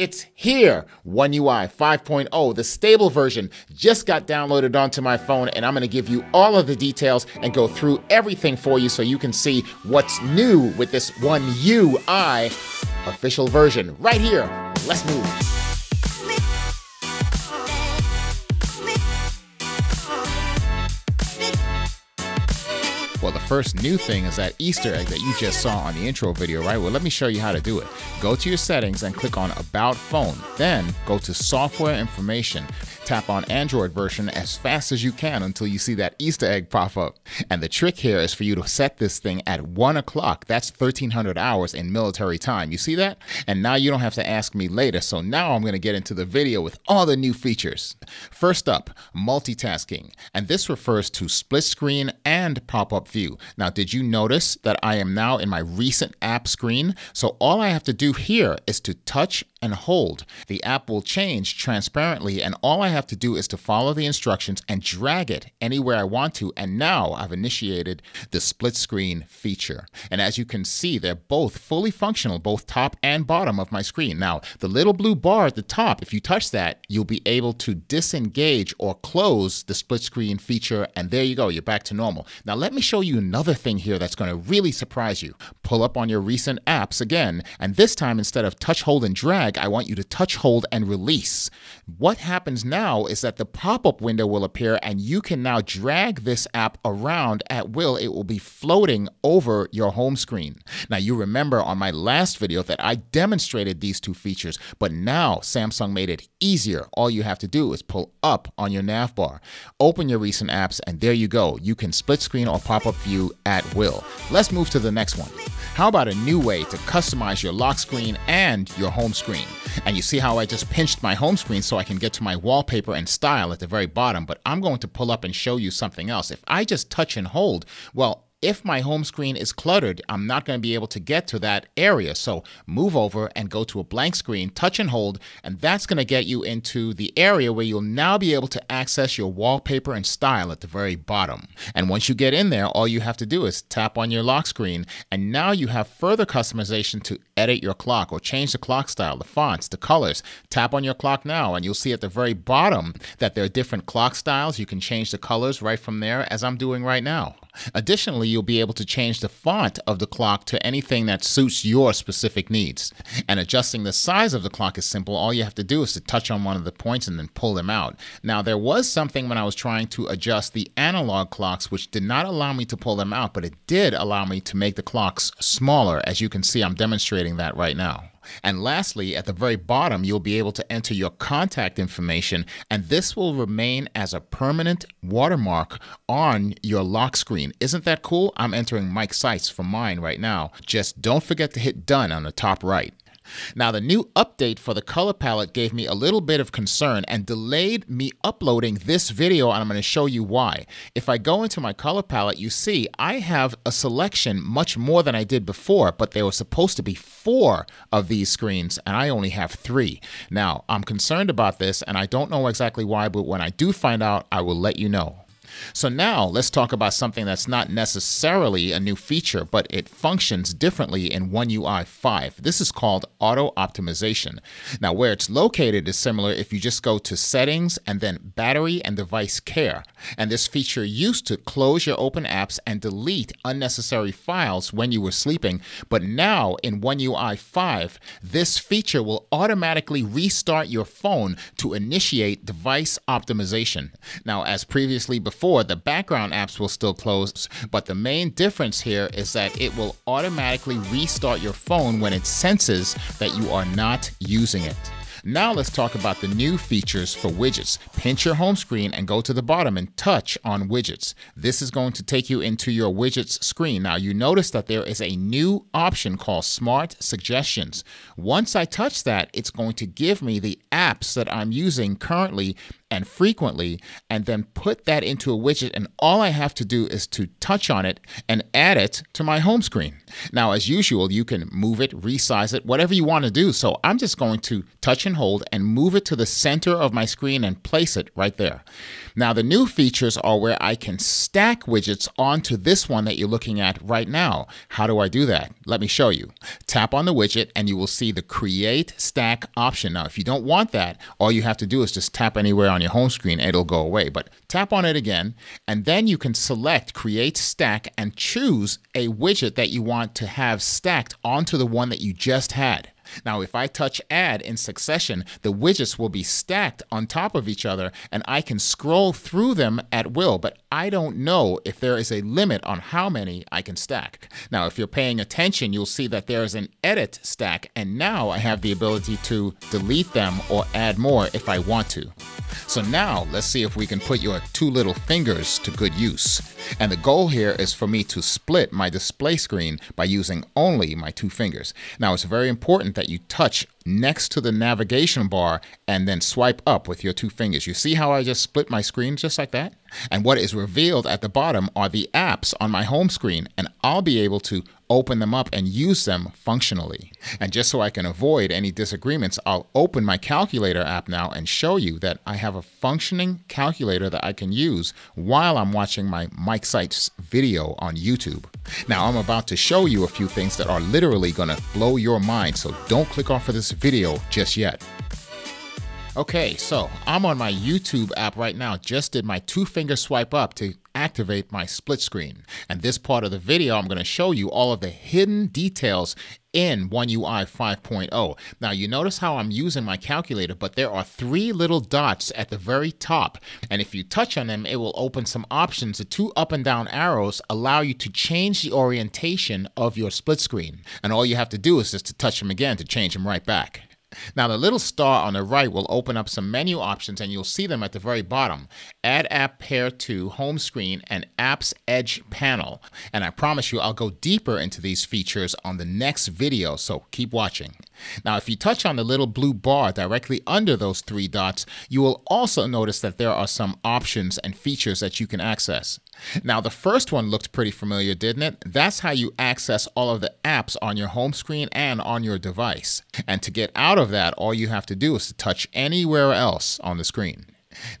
It's here. One UI 5.0, the stable version, just got downloaded onto my phone, and I'm going to give you all of the details and go through everything for you so you can see what's new with this One UI official version right here. Let's move. Well, the first new thing is that Easter egg that you just saw on the intro video, right? Well, let me show you how to do it. Go to your settings and click on About Phone. Then go to Software Information tap on Android version as fast as you can until you see that Easter egg pop up. And the trick here is for you to set this thing at 1 o'clock. That's 1300 hours in military time. You see that? And now you don't have to ask me later. So now I'm going to get into the video with all the new features. First up, multitasking. And this refers to split screen and pop-up view. Now, did you notice that I am now in my recent app screen? So all I have to do here is to touch and hold. The app will change transparently and all I have to do is to follow the instructions and drag it anywhere I want to and now I've initiated the split screen feature. And as you can see, they're both fully functional, both top and bottom of my screen. Now, the little blue bar at the top, if you touch that, you'll be able to disengage or close the split screen feature and there you go, you're back to normal. Now let me show you another thing here that's going to really surprise you. Pull up on your recent apps again and this time instead of touch, hold, and drag, I want you to touch, hold, and release. What happens now is that the pop-up window will appear and you can now drag this app around at will. It will be floating over your home screen. Now you remember on my last video that I demonstrated these two features, but now Samsung made it easier. All you have to do is pull up on your nav bar, open your recent apps, and there you go. You can split screen or pop-up view at will. Let's move to the next one. How about a new way to customize your lock screen and your home screen? screen. And you see how I just pinched my home screen so I can get to my wallpaper and style at the very bottom, but I'm going to pull up and show you something else. If I just touch and hold, well, if my home screen is cluttered, I'm not going to be able to get to that area. So move over and go to a blank screen, touch and hold, and that's going to get you into the area where you'll now be able to access your wallpaper and style at the very bottom. And once you get in there, all you have to do is tap on your lock screen, and now you have further customization to edit your clock or change the clock style, the fonts, the colors. Tap on your clock now, and you'll see at the very bottom that there are different clock styles. You can change the colors right from there, as I'm doing right now. Additionally, you'll be able to change the font of the clock to anything that suits your specific needs. And adjusting the size of the clock is simple. All you have to do is to touch on one of the points and then pull them out. Now, there was something when I was trying to adjust the analog clocks, which did not allow me to pull them out, but it did allow me to make the clocks smaller. As you can see, I'm demonstrating that right now. And lastly, at the very bottom, you'll be able to enter your contact information, and this will remain as a permanent watermark on your lock screen. Isn't that cool? I'm entering Mike Seitz for mine right now. Just don't forget to hit done on the top right. Now, the new update for the color palette gave me a little bit of concern and delayed me uploading this video, and I'm going to show you why. If I go into my color palette, you see I have a selection much more than I did before, but there were supposed to be four of these screens, and I only have three. Now, I'm concerned about this, and I don't know exactly why, but when I do find out, I will let you know. So now let's talk about something that's not necessarily a new feature, but it functions differently in One UI 5. This is called auto optimization. Now where it's located is similar if you just go to settings and then battery and device care. And this feature used to close your open apps and delete unnecessary files when you were sleeping. But now in One UI 5, this feature will automatically restart your phone to initiate device optimization. Now as previously before, before, the background apps will still close, but the main difference here is that it will automatically restart your phone when it senses that you are not using it. Now let's talk about the new features for widgets. Pinch your home screen and go to the bottom and touch on widgets. This is going to take you into your widgets screen. Now you notice that there is a new option called Smart Suggestions. Once I touch that, it's going to give me the apps that I'm using currently and frequently, and then put that into a widget. And all I have to do is to touch on it and add it to my home screen. Now, as usual, you can move it, resize it, whatever you want to do. So I'm just going to touch and hold and move it to the center of my screen and place it right there. Now, the new features are where I can stack widgets onto this one that you're looking at right now. How do I do that? Let me show you. Tap on the widget and you will see the create stack option. Now, if you don't want that, all you have to do is just tap anywhere on on your home screen, it'll go away. But tap on it again, and then you can select Create Stack and choose a widget that you want to have stacked onto the one that you just had. Now, if I touch add in succession, the widgets will be stacked on top of each other and I can scroll through them at will, but I don't know if there is a limit on how many I can stack. Now, if you're paying attention, you'll see that there is an edit stack and now I have the ability to delete them or add more if I want to. So now let's see if we can put your two little fingers to good use. And the goal here is for me to split my display screen by using only my two fingers. Now, it's very important that you touch next to the navigation bar and then swipe up with your two fingers. You see how I just split my screen just like that? And what is revealed at the bottom are the apps on my home screen, and I'll be able to open them up and use them functionally. And just so I can avoid any disagreements, I'll open my calculator app now and show you that I have a functioning calculator that I can use while I'm watching my Mike Sites video on YouTube. Now, I'm about to show you a few things that are literally gonna blow your mind, so don't click off of this video just yet. Okay, so I'm on my YouTube app right now. Just did my two finger swipe up to activate my split screen. And this part of the video, I'm going to show you all of the hidden details in One UI 5.0. Now you notice how I'm using my calculator, but there are three little dots at the very top. And if you touch on them, it will open some options. The two up and down arrows allow you to change the orientation of your split screen. And all you have to do is just to touch them again to change them right back. Now the little star on the right will open up some menu options and you'll see them at the very bottom. Add app pair to home screen and apps edge panel. And I promise you I'll go deeper into these features on the next video so keep watching. Now if you touch on the little blue bar directly under those three dots you will also notice that there are some options and features that you can access. Now, the first one looked pretty familiar, didn't it? That's how you access all of the apps on your home screen and on your device. And to get out of that, all you have to do is to touch anywhere else on the screen.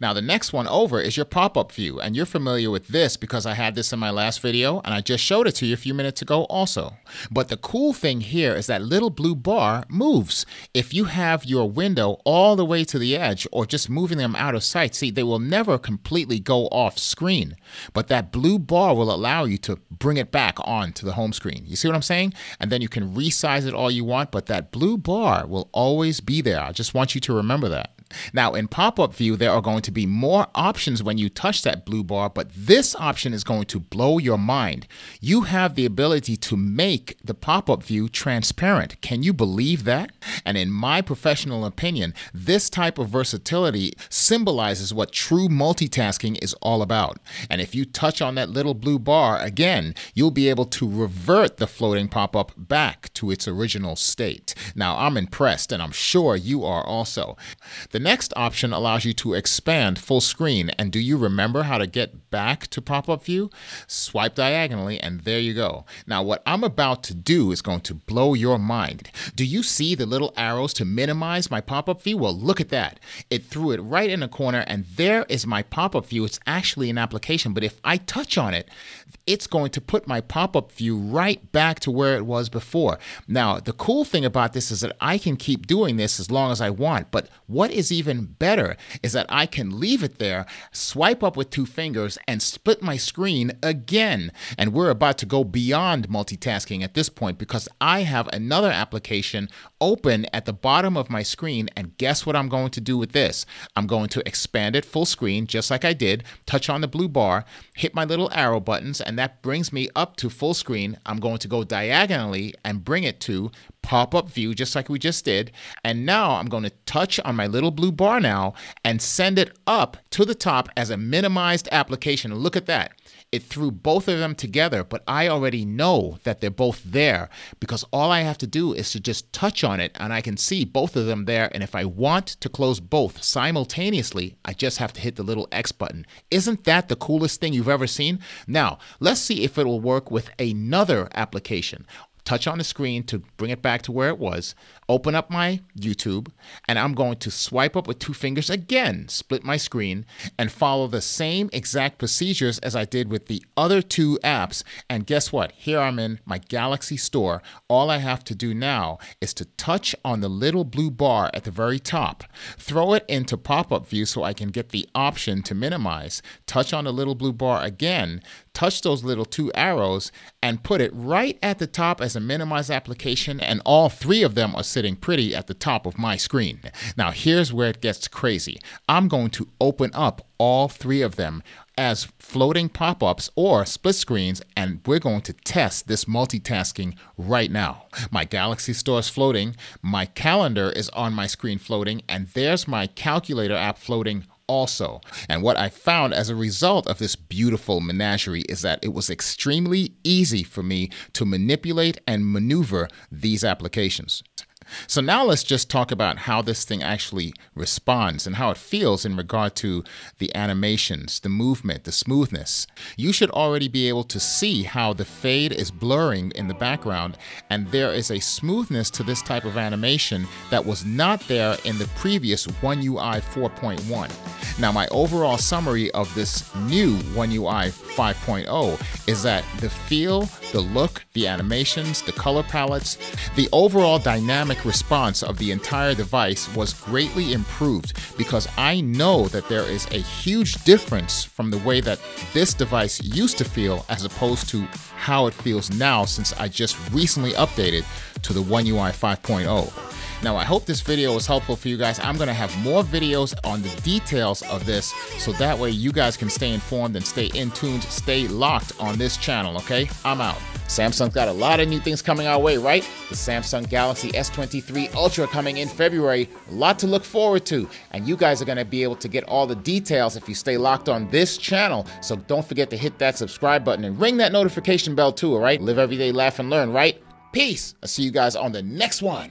Now the next one over is your pop-up view, and you're familiar with this because I had this in my last video and I just showed it to you a few minutes ago also. But the cool thing here is that little blue bar moves. If you have your window all the way to the edge or just moving them out of sight, see they will never completely go off screen, but that blue bar will allow you to bring it back on to the home screen. You see what I'm saying? And then you can resize it all you want, but that blue bar will always be there. I just want you to remember that. Now in pop-up view, there are going to be more options when you touch that blue bar, but this option is going to blow your mind. You have the ability to make the pop-up view transparent. Can you believe that? And in my professional opinion, this type of versatility symbolizes what true multitasking is all about. And if you touch on that little blue bar again, you'll be able to revert the floating pop-up back to its original state. Now I'm impressed and I'm sure you are also. The the next option allows you to expand full screen. And do you remember how to get back to pop-up view? Swipe diagonally and there you go. Now what I'm about to do is going to blow your mind. Do you see the little arrows to minimize my pop-up view? Well, look at that. It threw it right in a corner and there is my pop-up view. It's actually an application, but if I touch on it, it's going to put my pop-up view right back to where it was before. Now, the cool thing about this is that I can keep doing this as long as I want, but what is is even better is that I can leave it there, swipe up with two fingers, and split my screen again. And we're about to go beyond multitasking at this point because I have another application open at the bottom of my screen. And guess what I'm going to do with this? I'm going to expand it full screen, just like I did, touch on the blue bar, hit my little arrow buttons, and that brings me up to full screen. I'm going to go diagonally and bring it to pop up view, just like we just did. And now I'm going to touch on my little blue bar now and send it up to the top as a minimized application. Look at that. It threw both of them together, but I already know that they're both there because all I have to do is to just touch on it and I can see both of them there. And if I want to close both simultaneously, I just have to hit the little X button. Isn't that the coolest thing you've ever seen? Now, let's see if it will work with another application touch on the screen to bring it back to where it was open up my YouTube, and I'm going to swipe up with two fingers again, split my screen, and follow the same exact procedures as I did with the other two apps. And guess what? Here I'm in my Galaxy Store. All I have to do now is to touch on the little blue bar at the very top, throw it into pop up view so I can get the option to minimize, touch on the little blue bar again, touch those little two arrows, and put it right at the top as a minimize application, and all three of them are sitting sitting pretty at the top of my screen. Now, here's where it gets crazy. I'm going to open up all three of them as floating pop ups or split screens, and we're going to test this multitasking right now. My Galaxy Store is floating, my calendar is on my screen floating, and there's my calculator app floating also. And what I found as a result of this beautiful menagerie is that it was extremely easy for me to manipulate and maneuver these applications. So now let's just talk about how this thing actually responds and how it feels in regard to the animations, the movement, the smoothness. You should already be able to see how the fade is blurring in the background and there is a smoothness to this type of animation that was not there in the previous One UI 4.1. Now my overall summary of this new One UI 5.0 is that the feel, the look, the animations, the color palettes, the overall dynamic dynamic response of the entire device was greatly improved because I know that there is a huge difference from the way that this device used to feel as opposed to how it feels now since I just recently updated to the One UI 5.0. Now, I hope this video was helpful for you guys. I'm going to have more videos on the details of this so that way you guys can stay informed and stay in tuned, stay locked on this channel, okay? I'm out. Samsung's got a lot of new things coming our way, right? The Samsung Galaxy S23 Ultra coming in February, a lot to look forward to. And you guys are going to be able to get all the details if you stay locked on this channel. So don't forget to hit that subscribe button and ring that notification bell too, all right? Live every day, laugh and learn, right? Peace. I'll see you guys on the next one.